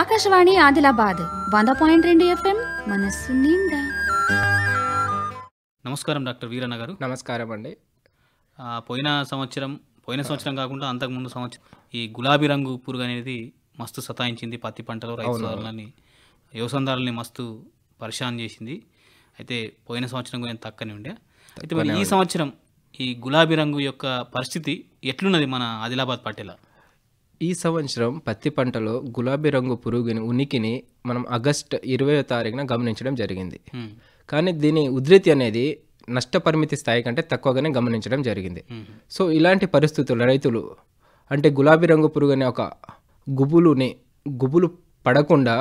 ఆకాశవాణి ఆదిలాబాద్ వంద పాయింట్ రెండు ఎఫ్ఎం మనస్సు నిండా నమస్కారం డాక్టర్ వీరన్న గారు నమస్కారం అండి పోయిన సంవత్సరం పోయిన సంవత్సరం కాకుండా అంతకుముందు సంవత్సరం ఈ గులాబీ రంగు పురుగు అనేది మస్తు సతాయించింది పత్తి పంటలో రైతులని సోదరులని వ్యవసాయదారులని మస్తు పరిశాన్ చేసింది అయితే పోయిన సంవత్సరం నేను తక్కనే ఉండే అయితే మరి ఈ సంవత్సరం ఈ గులాబీ రంగు యొక్క పరిస్థితి ఎట్లున్నది మన ఆదిలాబాద్ పట్టేలా ఈ సంవత్సరం పత్తి పంటలో గులాబీ రంగు పురుగుని ఉనికిని మనం ఆగస్ట్ ఇరవై తారీఖున గమనించడం జరిగింది కానీ దీని ఉధృతి అనేది నష్టపరిమితి స్థాయి కంటే తక్కువగానే గమనించడం జరిగింది సో ఇలాంటి పరిస్థితులు రైతులు అంటే గులాబీ రంగు పురుగు అనే ఒక గుబులుని గుబులు పడకుండా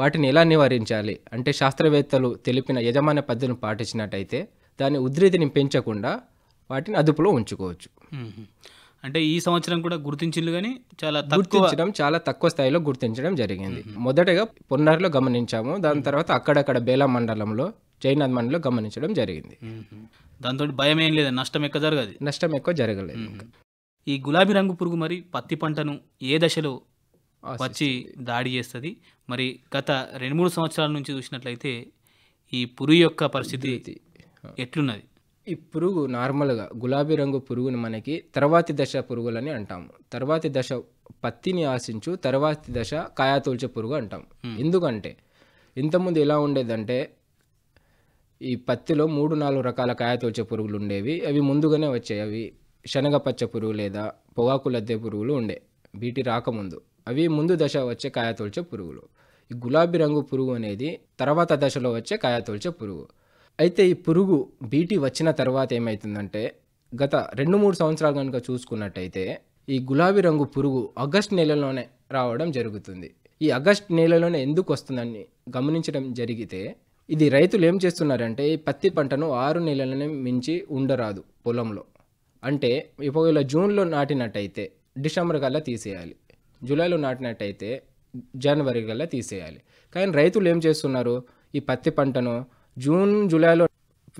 వాటిని ఎలా నివారించాలి అంటే శాస్త్రవేత్తలు తెలిపిన యజమాన పద్ధతిని పాటించినట్టయితే దాని ఉధృతిని పెంచకుండా వాటిని అదుపులో ఉంచుకోవచ్చు అంటే ఈ సంవత్సరం కూడా గుర్తించింది కానీ చాలా గుర్తించడం చాలా తక్కువ స్థాయిలో గుర్తించడం జరిగింది మొదటగా పొన్నారిలో గమనించాము దాని తర్వాత అక్కడక్కడ బేలా మండలంలో జైనాథ్ మండలంలో గమనించడం జరిగింది దాంతో భయం ఏం లేదు నష్టం ఎక్కువ జరగదు నష్టం ఎక్కువ జరగలేదు ఈ గులాబీ రంగు పురుగు మరి పత్తి పంటను ఏ దశలో వచ్చి దాడి చేస్తుంది మరి గత రెండు మూడు సంవత్సరాల నుంచి చూసినట్లయితే ఈ పురుగు యొక్క పరిస్థితి ఎట్లున్నది ఈ పురుగు నార్మల్గా గులాబీ రంగు పురుగుని మనకి తర్వాతి దశ పురుగులని అంటాము తర్వాతి దశ పత్తిని ఆశించు తర్వాతి దశ కాయాతోల్చే పురుగు అంటాం ఎందుకంటే ఇంతకుముందు ఎలా ఉండేదంటే ఈ పత్తిలో మూడు నాలుగు రకాల కాయతోల్చే పురుగులు ఉండేవి అవి ముందుగానే వచ్చాయి అవి శనగపచ్చ పురుగు లేదా పొగాకు లద్దె పురుగులు ఉండే వీటి రాకముందు అవి ముందు దశ వచ్చే కాయతోల్చే పురుగులు ఈ గులాబీ రంగు పురుగు అనేది తర్వాత దశలో వచ్చే కాయతోల్చే పురుగు అయితే ఈ పురుగు బీటీ వచ్చిన తర్వాత ఏమవుతుందంటే గత రెండు మూడు సంవత్సరాలు కనుక చూసుకున్నట్టయితే ఈ గులాబీ రంగు పురుగు ఆగస్ట్ నెలలోనే రావడం జరుగుతుంది ఈ ఆగస్ట్ నెలలోనే ఎందుకు వస్తుందని గమనించడం జరిగితే ఇది రైతులు ఏం చేస్తున్నారంటే ఈ పత్తి పంటను ఆరు నెలలనే మించి ఉండరాదు పొలంలో అంటే ఒకవేళ జూన్లో నాటినట్టయితే డిసెంబర్ కల్లా తీసేయాలి జూలైలో నాటినట్టయితే జనవరి కల్లా తీసేయాలి కానీ రైతులు ఏం చేస్తున్నారు ఈ పత్తి పంటను జూన్ జూలైలో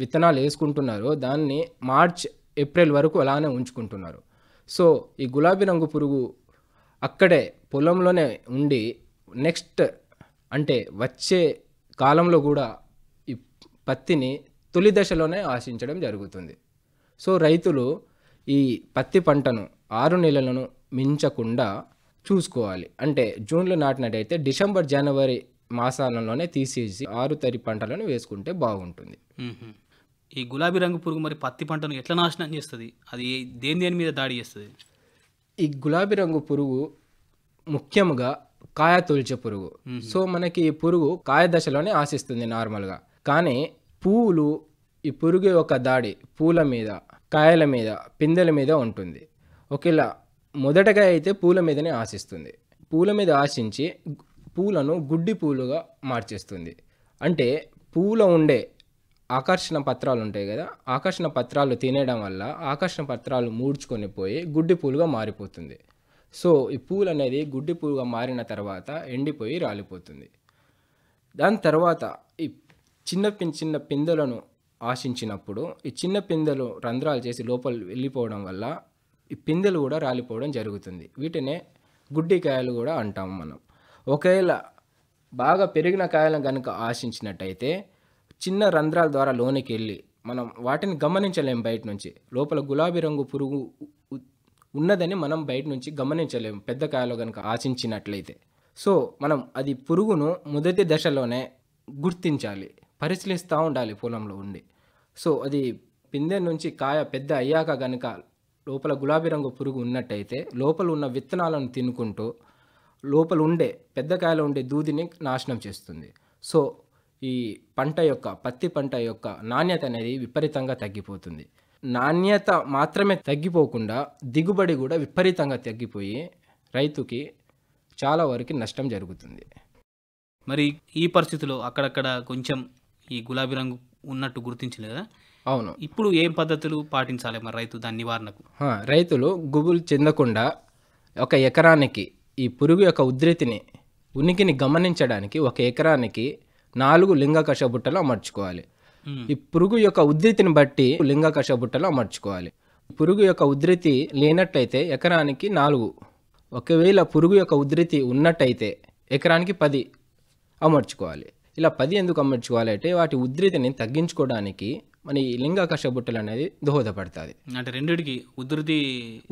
విత్తనాలు వేసుకుంటున్నారో దాన్ని మార్చ్ ఏప్రిల్ వరకు అలానే ఉంచుకుంటున్నారు సో ఈ గులాబీ రంగు పురుగు అక్కడే పొలంలోనే ఉండి నెక్స్ట్ అంటే వచ్చే కాలంలో కూడా ఈ పత్తిని తొలి దశలోనే ఆశించడం జరుగుతుంది సో రైతులు ఈ పత్తి పంటను ఆరు నెలలను మించకుండా చూసుకోవాలి అంటే జూన్లో నాటినట్టయితే డిసెంబర్ జనవరి మాసాలంలోనే తీసేసి ఆరు తరి పంటలను వేసుకుంటే బాగుంటుంది ఈ గులాబీ రంగు పురుగు మరి పత్తి పంటను ఎట్లా నాశనం చేస్తుంది అది దేని దేని మీద దాడి చేస్తుంది ఈ గులాబీ రంగు పురుగు ముఖ్యంగా కాయ తొలిచే పురుగు సో మనకి ఈ పురుగు కాయ దశలోనే ఆశిస్తుంది నార్మల్గా కానీ పూలు ఈ పురుగు యొక్క దాడి పూల మీద కాయల మీద పిందెల మీద ఉంటుంది ఒకవేళ మొదటగా అయితే పూల మీదనే ఆశిస్తుంది పూల మీద ఆశించి పూలను గుడ్డి పూలుగా మార్చేస్తుంది అంటే పూల ఉండే ఆకర్షణ పత్రాలు ఉంటాయి కదా ఆకర్షణ పత్రాలు తినేయడం వల్ల ఆకర్షణ పత్రాలు మూడ్చుకొని పోయి గుడ్డి పూలుగా మారిపోతుంది సో ఈ పూలు అనేది గుడ్డి పూలుగా మారిన తర్వాత ఎండిపోయి రాలిపోతుంది దాని తర్వాత ఈ చిన్న పిన్ చిన్న పిందెలను ఆశించినప్పుడు ఈ చిన్న పిందెలు రంధ్రాలు చేసి లోపల వెళ్ళిపోవడం వల్ల ఈ పిందెలు కూడా రాలిపోవడం జరుగుతుంది వీటినే గుడ్డికాయలు కూడా అంటాము మనం ఒకవేళ బాగా పెరిగిన కాయలను కనుక ఆశించినట్టయితే చిన్న రంధ్రాల ద్వారా లోనికి వెళ్ళి మనం వాటిని గమనించలేం బయట నుంచి లోపల గులాబీ రంగు పురుగు ఉన్నదని మనం బయట నుంచి గమనించలేము పెద్ద కాయలో కనుక ఆశించినట్లయితే సో మనం అది పురుగును మొదటి దశలోనే గుర్తించాలి పరిశీలిస్తూ ఉండాలి పొలంలో ఉండి సో అది పిందె నుంచి కాయ పెద్ద అయ్యాక కనుక లోపల గులాబీ రంగు పురుగు ఉన్నట్టయితే లోపల ఉన్న విత్తనాలను తినుకుంటూ లోపల ఉండే పెద్ద కాయలో ఉండే దూదిని నాశనం చేస్తుంది సో ఈ పంట యొక్క పత్తి పంట యొక్క నాణ్యత అనేది విపరీతంగా తగ్గిపోతుంది నాణ్యత మాత్రమే తగ్గిపోకుండా దిగుబడి కూడా విపరీతంగా తగ్గిపోయి రైతుకి చాలా వరకు నష్టం జరుగుతుంది మరి ఈ పరిస్థితిలో అక్కడక్కడ కొంచెం ఈ గులాబీ రంగు ఉన్నట్టు గుర్తించలేదా అవును ఇప్పుడు ఏం పద్ధతులు పాటించాలి మరి రైతు దాని నివారణకు రైతులు గుబులు చెందకుండా ఒక ఎకరానికి ఈ పురుగు యొక్క ఉధృతిని ఉనికిని గమనించడానికి ఒక ఎకరానికి నాలుగు లింగకష బుట్టలు అమర్చుకోవాలి ఈ పురుగు యొక్క ఉధృతిని బట్టి లింగకష బుట్టలు అమర్చుకోవాలి పురుగు యొక్క ఉధృతి లేనట్లయితే ఎకరానికి నాలుగు ఒకవేళ పురుగు యొక్క ఉధృతి ఉన్నట్టయితే ఎకరానికి పది అమర్చుకోవాలి ఇలా పది ఎందుకు అమర్చుకోవాలి అంటే వాటి ఉధృతిని తగ్గించుకోవడానికి మన ఈ లింగాకాశ బుట్టలు అనేది దోహదపడుతుంది అంటే రెండిటికి ఉధృతి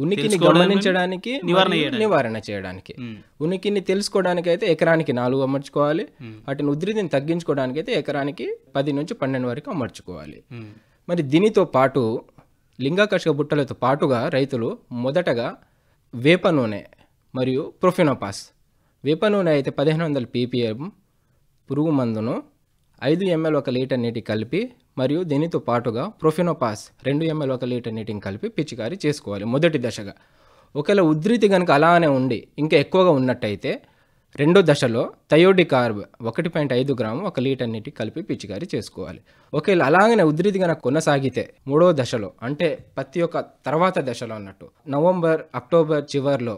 ఉనికిని గమనించడానికి నివారణ నివారణ చేయడానికి ఉనికిని తెలుసుకోవడానికి అయితే ఎకరానికి నాలుగు అమర్చుకోవాలి వాటిని ఉధృతిని తగ్గించుకోవడానికి అయితే ఎకరానికి పది నుంచి పన్నెండు వరకు అమర్చుకోవాలి మరి దీనితో పాటు లింగాకర్షక బుట్టలతో పాటుగా రైతులు మొదటగా వేప నూనె మరియు ప్రొఫినోపాస్ వేప నూనె అయితే పదిహేను వందల పీపీఎం పురుగు మందును ఐదు ఎంఎల్ ఒక లీటర్ నీటి కలిపి మరియు దీనితో పాటుగా ప్రొఫినోపాస్ రెండు ఎంఎల్ ఒక లీటర్ నీటిని కలిపి పిచికారీ చేసుకోవాలి మొదటి దశగా ఒకవేళ ఉధృతి కనుక అలానే ఉండి ఇంకా ఎక్కువగా ఉన్నట్టయితే రెండో దశలో కార్బ్ ఒకటి పాయింట్ ఐదు గ్రాము ఒక లీటర్ నీటికి కలిపి పిచికారీ చేసుకోవాలి ఒకవేళ అలాగనే ఉధృతి కనుక కొనసాగితే మూడో దశలో అంటే ప్రతి యొక్క తర్వాత దశలో అన్నట్టు నవంబర్ అక్టోబర్ చివరిలో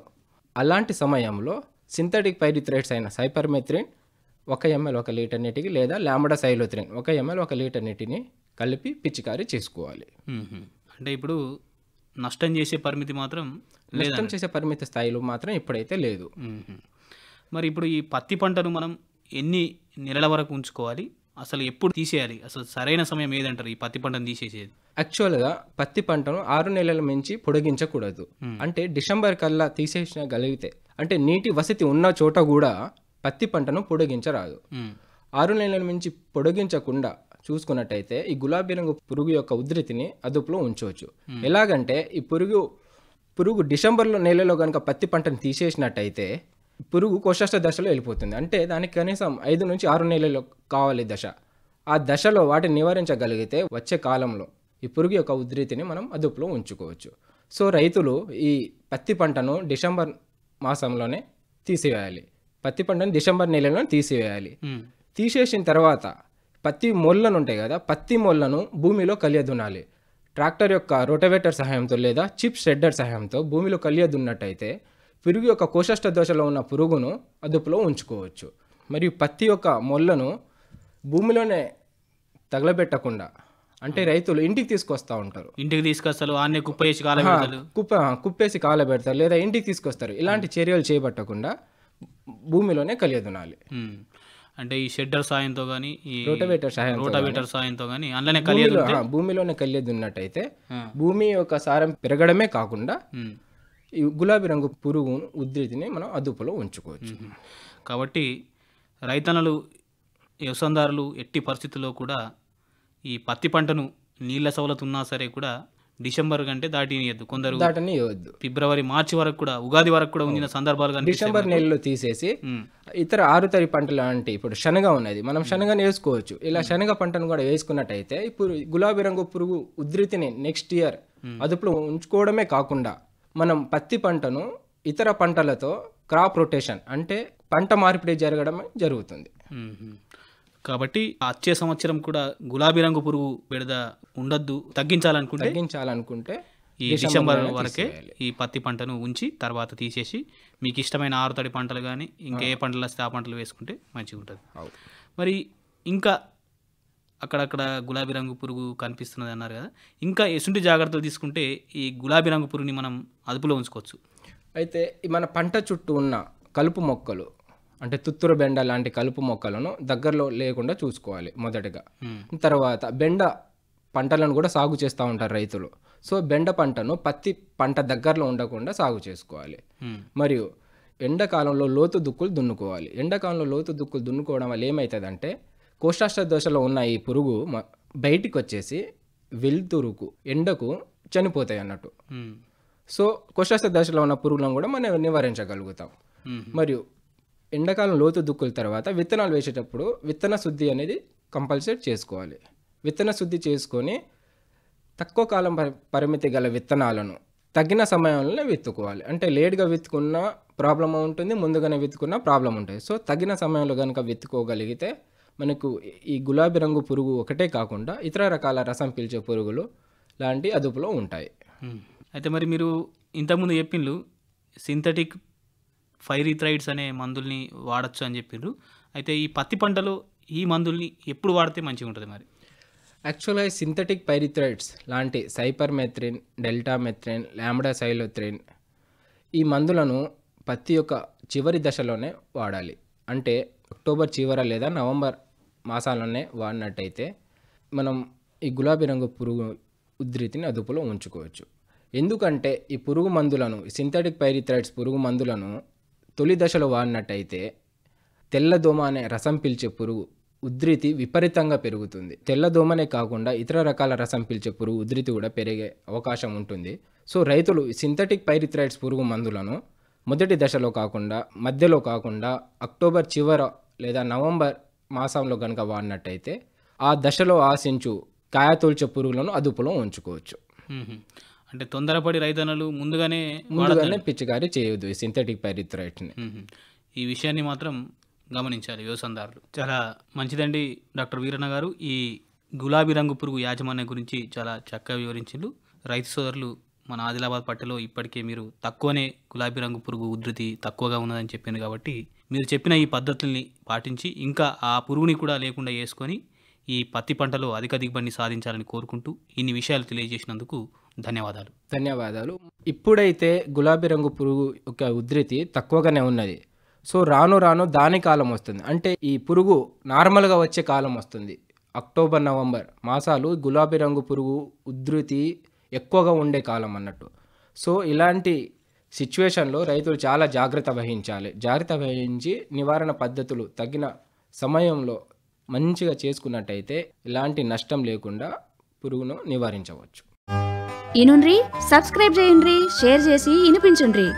అలాంటి సమయంలో సింథటిక్ పైరిథ్రేట్స్ అయిన సైపర్మెథ్రిన్ ఒక ఎంఎల్ ఒక లీటర్ నీటికి లేదా లాంబడా సైలోత్రిన్ ఒక ఎంఎల్ ఒక లీటర్ నీటిని కలిపి పిచికారి చేసుకోవాలి అంటే ఇప్పుడు నష్టం చేసే పరిమితి మాత్రం నష్టం చేసే పరిమితి స్థాయిలో మాత్రం ఇప్పుడైతే లేదు మరి ఇప్పుడు ఈ పత్తి పంటను మనం ఎన్ని నెలల వరకు ఉంచుకోవాలి అసలు ఎప్పుడు తీసేయాలి అసలు సరైన సమయం ఏదంటారు ఈ పత్తి పంటను తీసేసేది యాక్చువల్గా పత్తి పంటను ఆరు నెలల మించి పొడిగించకూడదు అంటే డిసెంబర్ కల్లా తీసేసిన గలిగితే అంటే నీటి వసతి ఉన్న చోట కూడా పత్తి పంటను పొడిగించరాదు ఆరు నెలల నుంచి పొడిగించకుండా చూసుకున్నట్టయితే ఈ గులాబీ రంగు పురుగు యొక్క ఉధృతిని అదుపులో ఉంచవచ్చు ఎలాగంటే ఈ పురుగు పురుగు డిసెంబర్లో నెలలో కనుక పత్తి పంటను తీసేసినట్టయితే పురుగు కోశాష్ట దశలో వెళ్ళిపోతుంది అంటే దానికి కనీసం ఐదు నుంచి ఆరు నెలలు కావాలి దశ ఆ దశలో వాటిని నివారించగలిగితే వచ్చే కాలంలో ఈ పురుగు యొక్క ఉధృతిని మనం అదుపులో ఉంచుకోవచ్చు సో రైతులు ఈ పత్తి పంటను డిసెంబర్ మాసంలోనే తీసివేయాలి పత్తి పంటను డిసెంబర్ నెలలో తీసివేయాలి తీసేసిన తర్వాత పత్తి మొల్లను ఉంటాయి కదా పత్తి మొల్లను భూమిలో కలియదునాలి ట్రాక్టర్ యొక్క రొటవేటర్ సహాయంతో లేదా చిప్ షెడ్డర్ సహాయంతో భూమిలో కలియదున్నట్టయితే పురుగు యొక్క కోశష్ట దోషలో ఉన్న పురుగును అదుపులో ఉంచుకోవచ్చు మరియు పత్తి యొక్క మొల్లను భూమిలోనే తగలబెట్టకుండా అంటే రైతులు ఇంటికి తీసుకొస్తూ ఉంటారు ఇంటికి తీసుకొస్తారు కుప్పేసి కాల కుప్ప కుప్పేసి కాలబెడతారు లేదా ఇంటికి తీసుకొస్తారు ఇలాంటి చర్యలు చేపట్టకుండా భూమిలోనే కలియదునాలి అంటే ఈ షెడ్డర్ సాయంతో కానీ ఈ రోటవేటర్ సహాయం రోటవేటర్ సాయంతో కానీ అందులోనే కలియదు భూమిలోనే కలియదు ఉన్నట్టయితే భూమి యొక్క సారం పెరగడమే కాకుండా ఈ గులాబీ రంగు పురుగు ఉధృతిని మనం అదుపులో ఉంచుకోవచ్చు కాబట్టి రైతన్నలు వ్యవసాయదారులు ఎట్టి పరిస్థితుల్లో కూడా ఈ పత్తి పంటను నీళ్ళ సవలతున్నా సరే కూడా డిసెంబర్ కంటే దాటినియద్దు కొందరు దాటనియద్దు ఫిబ్రవరి మార్చి వరకు కూడా ఉగాది వరకు కూడా ఉండిన సందర్భాలు డిసెంబర్ నెలలో తీసేసి ఇతర తరి పంటలు అంటే ఇప్పుడు శనగ ఉన్నది మనం శనగని వేసుకోవచ్చు ఇలా శనగ పంటను కూడా వేసుకున్నట్టయితే ఇప్పుడు గులాబీ రంగు పురుగు ఉధృతిని నెక్స్ట్ ఇయర్ అదుపులో ఉంచుకోవడమే కాకుండా మనం పత్తి పంటను ఇతర పంటలతో క్రాప్ రొటేషన్ అంటే పంట మార్పిడి జరగడం జరుగుతుంది కాబట్టి వచ్చే సంవత్సరం కూడా గులాబీ రంగు పురుగు విడద ఉండద్దు తగ్గించాలనుకుంటే తగ్గించాలనుకుంటే ఈ డిసెంబర్ వరకే ఈ పత్తి పంటను ఉంచి తర్వాత తీసేసి మీకు ఇష్టమైన ఆరుతడి పంటలు కానీ ఇంకా ఏ పంటలు వస్తే ఆ పంటలు వేసుకుంటే మంచిగా ఉంటుంది మరి ఇంకా అక్కడక్కడ గులాబీ రంగు పురుగు కనిపిస్తున్నది అన్నారు కదా ఇంకా ఎసుంటి జాగ్రత్తలు తీసుకుంటే ఈ గులాబీ రంగు పురుగుని మనం అదుపులో ఉంచుకోవచ్చు అయితే మన పంట చుట్టూ ఉన్న కలుపు మొక్కలు అంటే తుత్తురు బెండ లాంటి కలుపు మొక్కలను దగ్గరలో లేకుండా చూసుకోవాలి మొదటగా తర్వాత బెండ పంటలను కూడా సాగు చేస్తూ ఉంటారు రైతులు సో బెండ పంటను పత్తి పంట దగ్గరలో ఉండకుండా సాగు చేసుకోవాలి మరియు ఎండాకాలంలో లోతు దుక్కులు దున్నుకోవాలి ఎండాకాలంలో లోతు దుక్కులు దున్నుకోవడం వల్ల ఏమవుతుందంటే కోష్టాష్ట దోశలో ఉన్న ఈ పురుగు బయటికి వచ్చేసి వెలుతురుకు ఎండకు చనిపోతాయి అన్నట్టు సో కోషాస్త్ర దశలో ఉన్న పురుగులను కూడా మనం నివారించగలుగుతాం మరియు ఎండాకాలం లోతు దుక్కుల తర్వాత విత్తనాలు వేసేటప్పుడు విత్తన శుద్ధి అనేది కంపల్సరీ చేసుకోవాలి విత్తన శుద్ధి చేసుకొని తక్కువ కాలం పరిమితి గల విత్తనాలను తగిన సమయంలోనే విత్తుకోవాలి అంటే లేట్గా విత్తుకున్న ప్రాబ్లం ఉంటుంది ముందుగానే విత్తుకున్న ప్రాబ్లం ఉంటుంది సో తగిన సమయంలో కనుక విత్తుకోగలిగితే మనకు ఈ గులాబీ రంగు పురుగు ఒకటే కాకుండా ఇతర రకాల రసం పీల్చే పురుగులు లాంటి అదుపులో ఉంటాయి అయితే మరి మీరు ఇంతకుముందు చెప్పిండ్రు సింథటిక్ ఫైరిథ్రైడ్స్ అనే మందుల్ని వాడచ్చు అని చెప్పిండ్రు అయితే ఈ పత్తి పంటలో ఈ మందుల్ని ఎప్పుడు వాడితే మంచిగా ఉంటుంది మరి యాక్చువల్గా సింథటిక్ పైరిథ్రైడ్స్ లాంటి cyper deltamethrin lambda cyhalothrin ఈ మందులను పత్తి యొక్క చివరి దశలోనే వాడాలి అంటే అక్టోబర్ చివర లేదా నవంబర్ మాసాలనే వాడినట్టయితే మనం ఈ గులాబీ రంగు పురుగు ఉధృతిని అదుపులో ఉంచుకోవచ్చు ఎందుకంటే ఈ పురుగు మందులను సింథటిక్ పైరిథ్రైడ్స్ పురుగు మందులను తొలి దశలో వాడినట్టయితే తెల్లదోమ అనే రసం పిలిచే పురుగు ఉధృతి విపరీతంగా పెరుగుతుంది తెల్లదోమనే కాకుండా ఇతర రకాల రసం పిలిచే పురుగు ఉధృతి కూడా పెరిగే అవకాశం ఉంటుంది సో రైతులు సింథటిక్ పైరిథ్రైడ్స్ పురుగు మందులను మొదటి దశలో కాకుండా మధ్యలో కాకుండా అక్టోబర్ చివర లేదా నవంబర్ మాసంలో కనుక వాడినట్టయితే ఆ దశలో ఆశించు కాయతోల్చే పురుగులను అదుపులో ఉంచుకోవచ్చు అంటే తొందరపడి రైతన్నలు ముందుగానే ముందుగానే పిచ్చికారి చేయొద్దు ఈ సింథటిక్ పైరిథ్రైట్ని ఈ విషయాన్ని మాత్రం గమనించాలి వ్యవసాయదారులు చాలా మంచిదండి డాక్టర్ వీరన్న గారు ఈ గులాబీ రంగు పురుగు యాజమాన్యం గురించి చాలా చక్కగా వివరించిండు రైతు సోదరులు మన ఆదిలాబాద్ పట్టలో ఇప్పటికే మీరు తక్కువనే గులాబీ రంగు పురుగు ఉధృతి తక్కువగా ఉన్నదని చెప్పింది కాబట్టి మీరు చెప్పిన ఈ పద్ధతుల్ని పాటించి ఇంకా ఆ పురుగుని కూడా లేకుండా వేసుకొని ఈ పత్తి పంటలో అధిక దిగుబడిని సాధించాలని కోరుకుంటూ ఇన్ని విషయాలు తెలియజేసినందుకు ధన్యవాదాలు ధన్యవాదాలు ఇప్పుడైతే గులాబీ రంగు పురుగు యొక్క ఉధృతి తక్కువగానే ఉన్నది సో రాను రాను దాని కాలం వస్తుంది అంటే ఈ పురుగు నార్మల్గా వచ్చే కాలం వస్తుంది అక్టోబర్ నవంబర్ మాసాలు గులాబీ రంగు పురుగు ఉధృతి ఎక్కువగా ఉండే కాలం అన్నట్టు సో ఇలాంటి సిచ్యువేషన్లో రైతులు చాలా జాగ్రత్త వహించాలి జాగ్రత్త వహించి నివారణ పద్ధతులు తగిన సమయంలో మంచిగా చేసుకున్నట్టయితే ఇలాంటి నష్టం లేకుండా పురుగును నివారించవచ్చు ఇనుండ్రి సబ్స్క్రైబ్ చేయండి షేర్ చేసి ఇనిపించుండ్రి